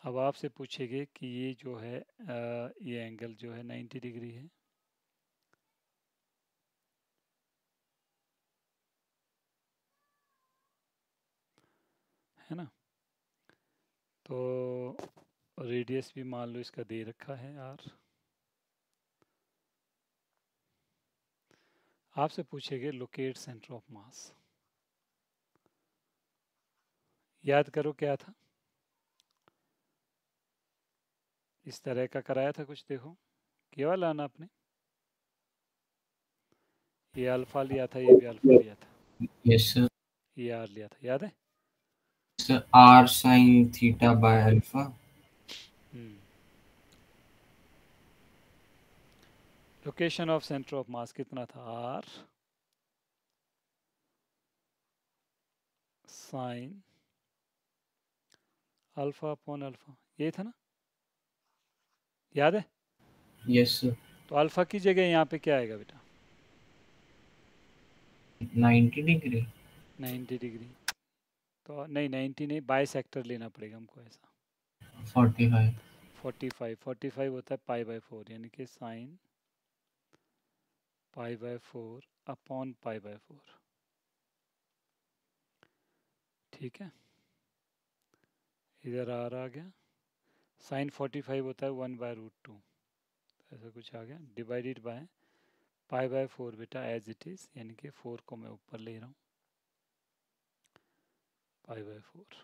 अब आपसे पूछेंगे कि ये जो है ये एंगल जो है 90 डिग्री है है ना तो रेडियस भी मान लो इसका दे रखा है आर आपसे पूछेंगे लोकेट सेंटर ऑफ मास याद करो क्या था इस तरह का कराया था कुछ देखो केवा लाना आपने ये अल्फा लिया था ये भी अल्फा लिया था yes, ये आर लिया था याद है R sine theta by alpha location of centre of mass कितना था R sine alpha upon alpha यही था ना याद है यस yes, तो अल्फा की जगह यहाँ पे क्या आएगा बेटा 90 डिग्री 90 डिग्री इसका नहीं नाइन्टी नहीं बाई सेक्टर लेना पड़ेगा हमको ऐसा forty five forty five forty five होता है पाई बाई फोर यानी कि sine pi by four upon pi by four ठीक है इधर आ रहा आ गया साइन फोर्टी फाइव होता है वन बाय रूट टू ऐसा कुछ आ गया divided by pi by four बेटा एज इट इज़ यानी कि फोर को मैं ऊपर ले रहा हूँ फाइव बाई फोर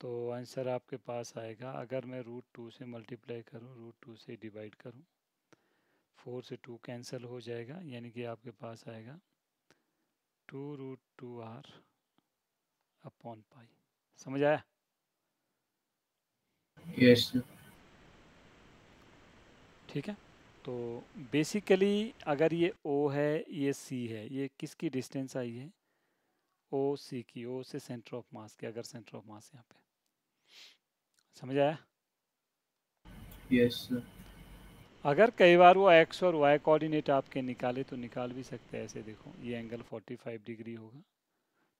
तो आंसर आपके पास आएगा अगर मैं रूट टू से मल्टीप्लाई करूं रूट टू से डिवाइड करूं फोर से टू कैंसिल हो जाएगा यानी कि आपके पास आएगा two root two R upon pi समझ आया yes. ठीक है तो बेसिकली अगर ये ओ है ये सी है ये किसकी डिस्टेंस आई है ओ सी की ओ से सेंटर ऑफ मास के अगर सेंटर ऑफ मास यहाँ पे समझ आया yes, अगर कई बार वो एक्स और वाई कोऑर्डिनेट आपके निकाले तो निकाल भी सकते हैं ऐसे देखो ये एंगल 45 डिग्री होगा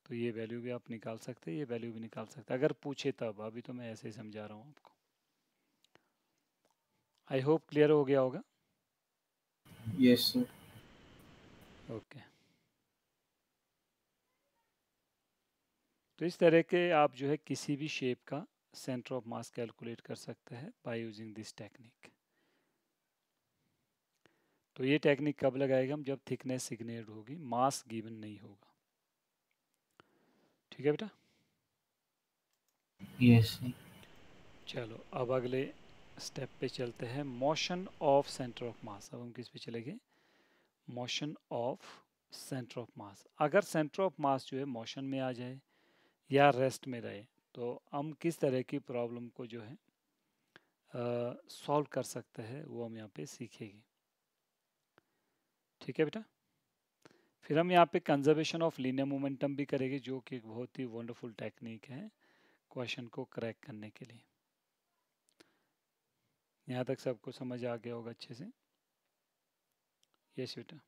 तो ये वैल्यू भी आप निकाल सकते हैं ये वैल्यू भी निकाल सकते हैं अगर पूछे तब अभी तो मैं ऐसे ही समझा रहा हूँ आपको आई होप क्लियर हो गया होगा यस सर ओके okay. तो इस तरह के आप जो है किसी भी शेप का सेंटर ऑफ मास कैलकुलेट कर सकते हैं बाय यूजिंग दिस टेक्निक तो ये टेक्निक कब लगाएगा हम जब थिकनेस सिग्नेट होगी मास गिवन नहीं होगा ठीक है बेटा यस yes. चलो अब अगले स्टेप पे चलते हैं motion of centre of mass अब हम किस पे चलेंगे motion of centre of mass अगर सेंटर ऑफ मास जो है मोशन में आ जाए या रेस्ट में रहे तो हम किस तरह की प्रॉब्लम को जो है सॉल्व कर सकते हैं वो हम यहाँ पे सीखेंगे ठीक है बेटा फिर हम यहाँ पे कंजर्वेशन ऑफ लीनियर मोमेंटम भी करेंगे जो कि एक बहुत ही वंडरफुल टेक्निक है क्वेश्चन को क्रैक करने के लिए यहाँ तक सबको समझ आ गया होगा अच्छे से यस बेटा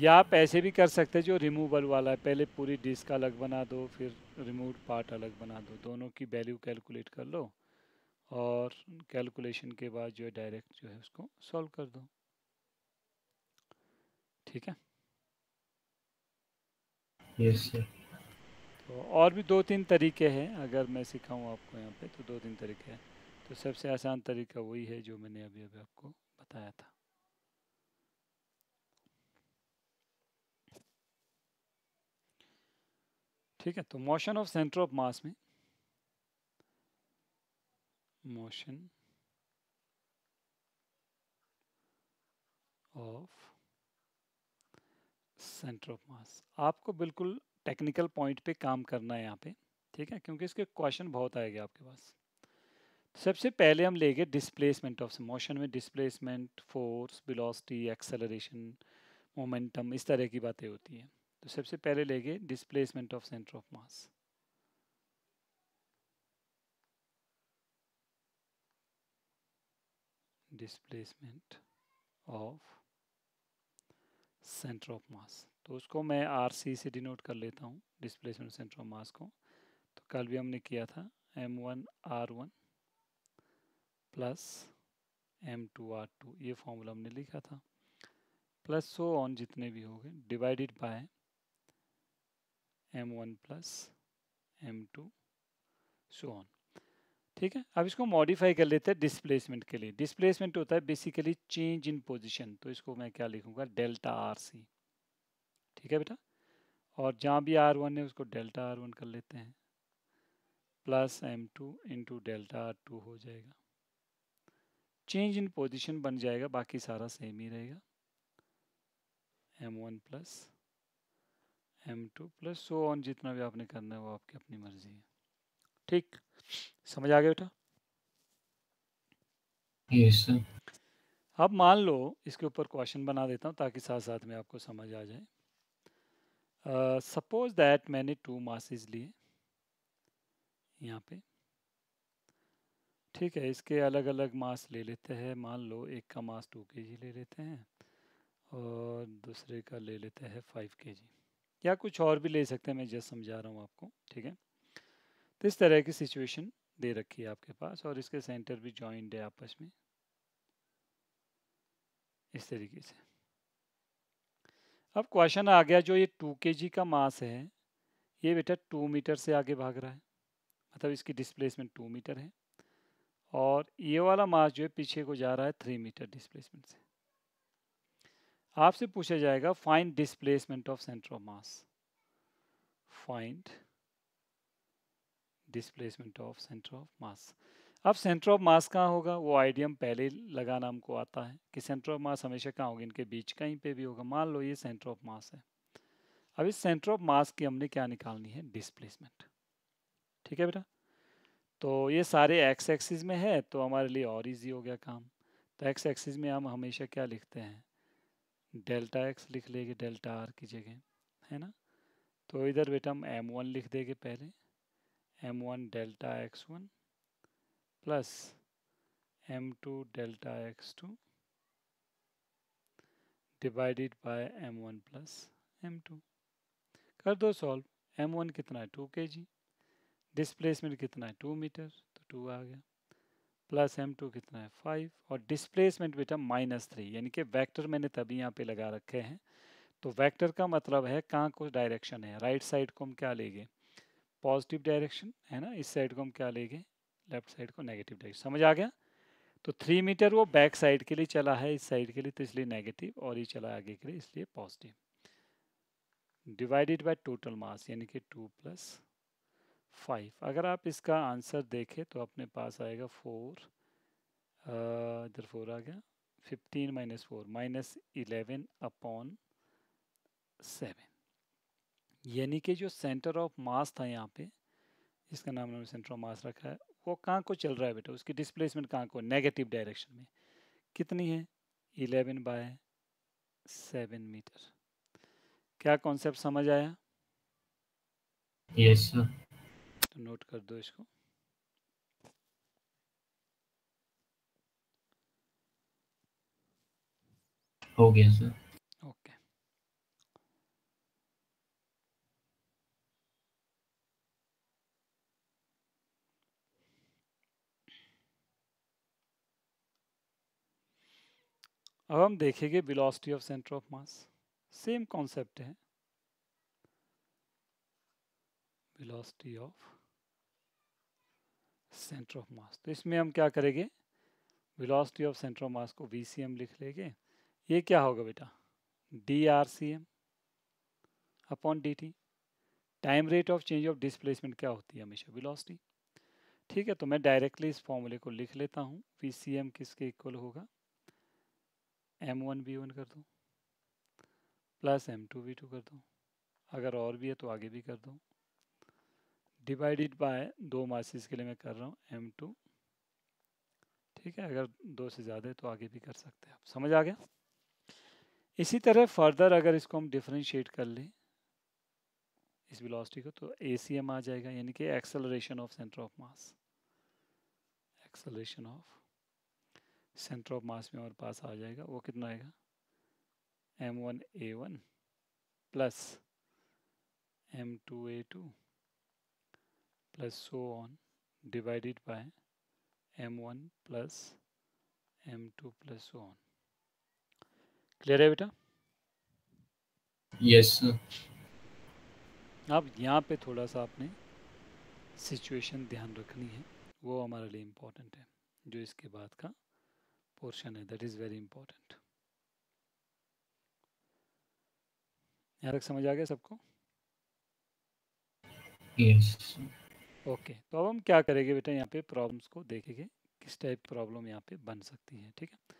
या आप ऐसे भी कर सकते हैं जो रिमूवल वाला है पहले पूरी डिस्क अलग बना दो फिर रिमूव पार्ट अलग बना दो दोनों की वैल्यू कैलकुलेट कर लो और कैलकुलेशन के बाद जो है डायरेक्ट जो है उसको सॉल्व कर दो ठीक है यस तो और भी दो तीन तरीके हैं अगर मैं सिखाऊं आपको यहाँ पे तो दो तीन तरीके हैं तो सबसे आसान तरीका वही है जो मैंने अभी अभी आपको बताया था ठीक है तो motion of centre of mass में motion of centre of mass आपको बिल्कुल टेक्निकल पॉइंट पे काम करना है यहाँ पे ठीक है क्योंकि इसके क्वेश्चन बहुत आएंगे आपके पास तो सबसे पहले हम लेंगे डिस्प्लेसमेंट ऑफ मोशन में displacement force velocity acceleration momentum इस तरह की बातें होती हैं तो सबसे पहले ले गए displacement of centre of mass displacement of centre of mass तो उसको मैं आर सी से डिनोट कर लेता हूँ डिस्प्लेसमेंट सेंटर ऑफ मास को तो कल भी हमने किया था M one R one plus M two R two ये फॉर्मूला हमने लिखा था प्लस सो ऑन जितने भी हो गए divided by m1 plus M two so on ठीक है अब इसको मॉडिफाई कर लेते हैं डिस्प्लेसमेंट के लिए डिस्प्लेसमेंट होता है बेसिकली चेंज इन पोजिशन तो इसको मैं क्या लिखूंगा डेल्टा आर सी ठीक है बेटा और जहाँ भी आर वन है उसको डेल्टा आर वन कर लेते हैं plus M two into delta R two हो जाएगा चेंज इन पोजिशन बन जाएगा बाकी सारा सेम ही रहेगा M one plus M two plus so on जितना भी आपने करना है वो आपकी अपनी मर्जी है ठीक समझ आ गया बेटा यस yes, अब मान लो इसके ऊपर क्वेश्चन बना देता हूँ ताकि साथ साथ में आपको समझ आ जाए सपोज दैट मैंने टू मासेज लिए यहाँ पे ठीक है इसके अलग अलग मास ले लेते हैं मान लो एक का मास टू के जी ले लेते हैं और दूसरे का ले लेते हैं फाइव के जी या कुछ और भी ले सकते हैं मैं जस्ट समझा रहा हूँ आपको ठीक है तो इस तरह की सिचुएशन दे रखी है आपके पास और इसके सेंटर भी जॉइंट है आपस में इस तरीके से अब क्वेश्चन आ गया जो ये टू के जी का मास है ये बेटा टू मीटर से आगे भाग रहा है मतलब इसकी डिस्प्लेसमेंट टू मीटर है और ये वाला मास जो है पीछे को जा रहा है थ्री मीटर डिस्प्लेसमेंट से आपसे पूछा जाएगा find displacement of centre of mass find displacement of centre of mass अब सेंटर ऑफ मास कहाँ होगा वो आइडियम पहले लगाना हमको आता है कि सेंटर ऑफ मास हमेशा कहाँ होगा इनके बीच कहीं पे भी होगा मान लो ये सेंटर ऑफ मास है अब इस सेंटर ऑफ मास की हमने क्या निकालनी है डिस्प्लेसमेंट ठीक है बेटा तो ये सारे एक्स एक्सिस में है तो हमारे लिए और इजी हो गया काम तो एक्स एक्सिस में हम हमेशा क्या लिखते हैं डेल्टा एक्स लिख लेंगे डेल्टा आर की जगह है ना तो इधर बेटा हम एम वन लिख देंगे पहले M one delta X one plus M two delta X two divided by M one plus M two कर दो सॉल्व एम वन कितना है टू के जी डिस्प्लेसमेंट कितना है टू मीटर तो टू आ गया प्लस एम टू कितना है फाइव और डिस्प्लेसमेंट बेटा माइनस थ्री यानी कि वेक्टर मैंने तभी यहाँ पे लगा रखे हैं तो वेक्टर का मतलब है कहाँ को डायरेक्शन है राइट साइड को हम क्या लेंगे पॉजिटिव डायरेक्शन है ना इस साइड को हम क्या लेंगे लेफ्ट साइड को नेगेटिव डायरेक्शन समझ आ गया तो थ्री मीटर वो बैक साइड के लिए चला है इस साइड के लिए तो इसलिए नेगेटिव और ये चला आगे के लिए इसलिए positive divided by total mass यानी कि टू प्लस फाइव अगर आप इसका आंसर देखें तो अपने पास आएगा फोर इधर फोर आ गया fifteen minus four minus eleven upon seven यानी कि जो सेंटर ऑफ मास था यहाँ पे इसका नाम हमने सेंटर ऑफ मास रखा है वो कहाँ को चल रहा है बेटा उसकी डिस्प्लेसमेंट कहाँ को नेगेटिव डायरेक्शन में कितनी है इलेवन बाय सेवन मीटर क्या कॉन्सेप्ट समझ आया यस yes, सर नोट कर दो इसको हो गया सर ओके अब हम देखेंगे velocity of centre of mass same concept है velocity of centre of mass तो इसमें हम क्या करेंगे velocity of centre of mass को वी लिख लेंगे ये क्या होगा बेटा D R C M upon D T time rate of change of displacement क्या होती है हमेशा वेलोसिटी ठीक है तो मैं डायरेक्टली इस फॉर्मूले को लिख लेता हूँ वी सी एम किसके इक्वल होगा एम वन वी वन कर दो plus M two V two कर दो अगर और भी है तो आगे भी कर दो डिवाइडेड बाय दो मासिस के लिए मैं कर रहा हूँ एम टू ठीक है अगर दो से ज़्यादा है तो आगे भी कर सकते हैं आप समझ आ गया इसी तरह फर्दर अगर इसको हम डिफ्रेंशिएट कर लें इस वेलोसिटी को तो ए सी एम आ जाएगा यानी कि acceleration of centre of mass acceleration of centre of mass में और पास आ जाएगा वो कितना आएगा M one A one plus M two A two plus so on divided by m1 plus m2 plus so on clear है बेटा यस yes, अब यहाँ पे थोड़ा सा आपने सिचुएशन ध्यान रखनी है वो हमारे लिए इम्पोर्टेंट है जो इसके बाद का पोर्शन है दैट इज़ वेरी इम्पोर्टेंट यहाँ तक समझ आ गया सबको यस yes. ओके तो अब हम क्या करेंगे बेटा यहाँ पे प्रॉब्लम्स को देखेंगे किस टाइप की प्रॉब्लम यहाँ पे बन सकती है ठीक है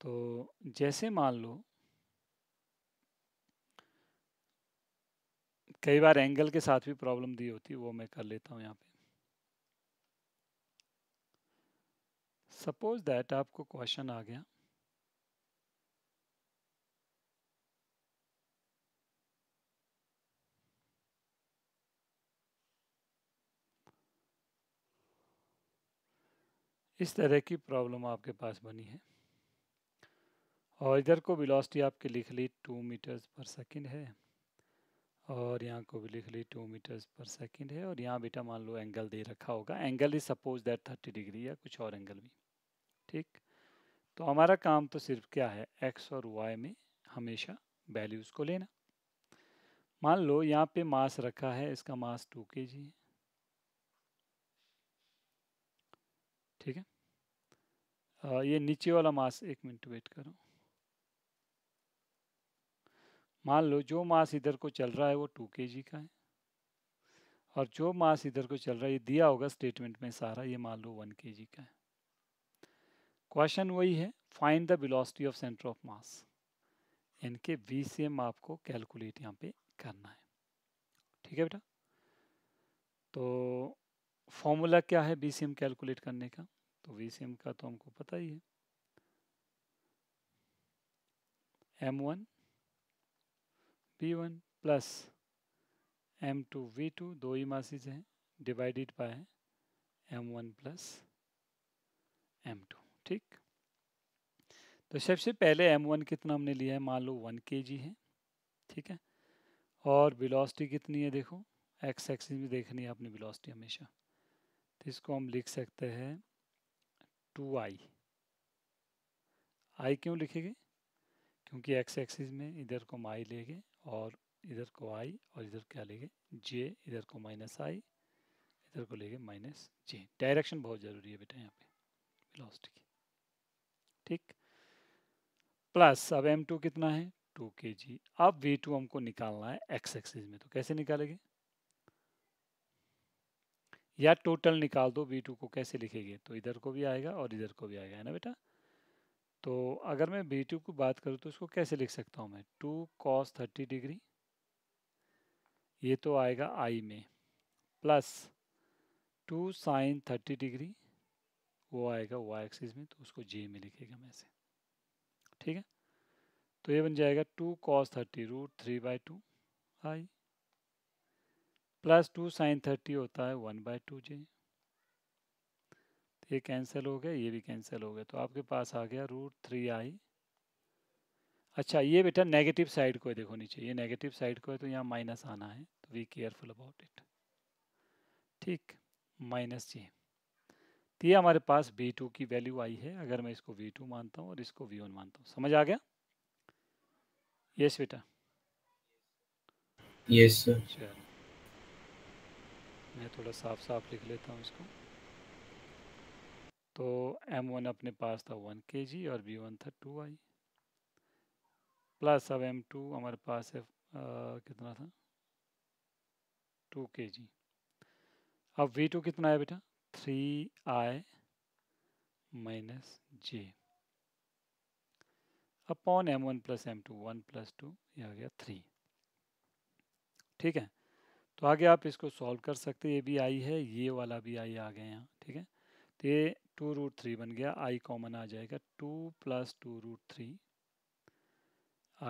तो जैसे मान लो कई बार एंगल के साथ भी प्रॉब्लम दी होती है वो मैं कर लेता हूँ यहाँ पे सपोज दैट आपको क्वेश्चन आ गया इस तरह की प्रॉब्लम आपके पास बनी है और इधर को वेलोसिटी आपके लिख ली टू मीटर्स पर सेकंड है और यहाँ को भी लिख ली टू मीटर्स पर सेकंड है और यहाँ बेटा मान लो एंगल दे रखा होगा angle is suppose that thirty degree या कुछ और एंगल भी ठीक तो हमारा काम तो सिर्फ क्या है एक्स और वाई में हमेशा वैल्यूज़ को लेना मान लो यहाँ पे मास रखा है इसका मास टू के जी है ठीक है ये नीचे वाला मास एक मिनट वेट करो मान लो जो मास इधर को चल रहा है वो टू के का है और जो मास इधर को चल रहा है ये दिया होगा स्टेटमेंट में सारा ये मान लो वन के का है क्वेश्चन वही है find the velocity of centre of mass इनके वी सी एम आपको कैलकुलेट यहाँ पे करना है ठीक है बेटा तो फॉर्मूला क्या है बी सी एम कैलकुलेट करने का तो वी सी एम का तो हमको पता ही है M one V one plus M two V two दो ही मासिज हैं divided by M one plus M two ठीक तो सबसे पहले एम वन कितना हमने लिया है मान लो वन के जी है ठीक है और वेलोसिटी कितनी है देखो एक्स एक्सिस में देखनी है अपनी वेलोसिटी हमेशा तो इसको हम लिख सकते हैं टू आई आई क्यों लिखेंगे क्योंकि एक्स एक्सिस में इधर को माई लेंगे और इधर को आई और इधर क्या लेंगे जे इधर को माइनस आई इधर को लेंगे माइनस जे डायरेक्शन बहुत ज़रूरी है बेटा यहाँ पे वेलोसिटी की ठीक प्लस अब एम टू कितना है टू के जी अब वी टू हमको निकालना है एक्स एक्सिस में तो कैसे निकालेंगे या टोटल निकाल दो बी टू को कैसे लिखेंगे तो इधर को भी आएगा और इधर को भी आएगा है ना बेटा तो अगर मैं बी टू की बात करूँ तो इसको कैसे लिख सकता हूँ मैं टू कॉस थर्टी डिग्री ये तो आएगा आई में plus two sine thirty degree वो आएगा वाई एक्सिस में तो उसको जे में लिखेगा मैं से ठीक है तो ये बन जाएगा two cos thirty root three by two I plus two sine thirty होता है वन बाय टू जे तो ये कैंसिल हो गया ये भी कैंसिल हो गया तो आपके पास आ गया रूट थ्री आई अच्छा ये बेटा नेगेटिव साइड को है देखो नीचे ये नेगेटिव साइड को है तो यहाँ माइनस आना है तो वी केयरफुल अबाउट इट ठीक माइनस जी तो ये हमारे पास वी टू की वैल्यू आई है अगर मैं इसको वी टू मानता हूँ और इसको वी वन मानता हूँ समझ आ गया यस बेटा यस सर मैं थोड़ा साफ साफ लिख लेता हूँ इसको तो एम वन अपने पास था वन के जी और बी वन था टू आई प्लस अब एम टू हमारे पास है आ, कितना था टू के जी अब वी टू कितना है बेटा three I minus J upon M one plus M two one plus two यह आ गया थ्री ठीक है तो आगे आप इसको सॉल्व कर सकते ये भी आई है ये वाला भी आई आ गया यहाँ ठीक है तो ये टू रूट थ्री बन गया आई कॉमन आ जाएगा two plus two root three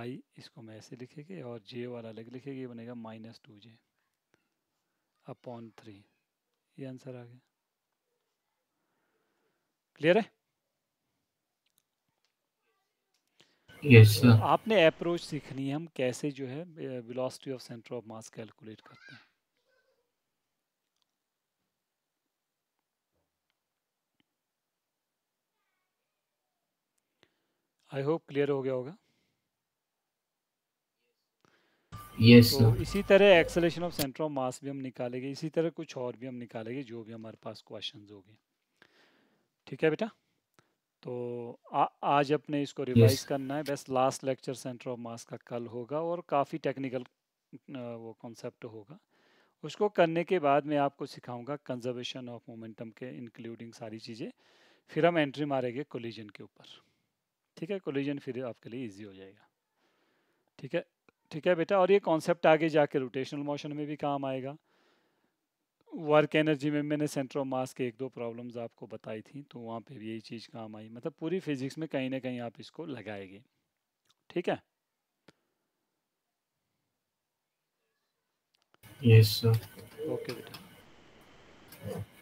I इसको हम ऐसे लिखेंगे और जे वाला अलग लिखेंगे ये बनेगा minus two J upon three ये आंसर आ गया क्लियर है yes, आपने अप्रोच सीखनी है हम कैसे जो है velocity of centre of mass calculate करते हैं आई होप क्लियर हो गया होगा यस yes, तो इसी तरह acceleration of centre of mass भी हम निकालेंगे इसी तरह कुछ और भी हम निकालेंगे जो भी हमारे पास क्वेश्चंस होंगे ठीक है बेटा तो आ, आज अपने इसको रिवाइज yes. करना है बस last lecture centre of mass का कल होगा और काफ़ी टेक्निकल वो कॉन्सेप्ट होगा उसको करने के बाद मैं आपको सिखाऊंगा कंजर्वेशन ऑफ मोमेंटम के इंक्लूडिंग सारी चीज़ें फिर हम एंट्री मारेंगे कोलिजन के ऊपर ठीक है कोलिजन फिर आपके लिए ईजी हो जाएगा ठीक है ठीक है बेटा और ये कॉन्सेप्ट आगे जाके रोटेशनल मोशन में भी काम आएगा वर्क एनर्जी में मैंने सेंटर ऑफ मास के एक दो प्रॉब्लम्स आपको बताई थी तो वहाँ पे भी यही चीज़ काम आई मतलब पूरी फिजिक्स में कहीं ना कहीं आप इसको लगाएंगे ठीक है यस सर ओके बेटा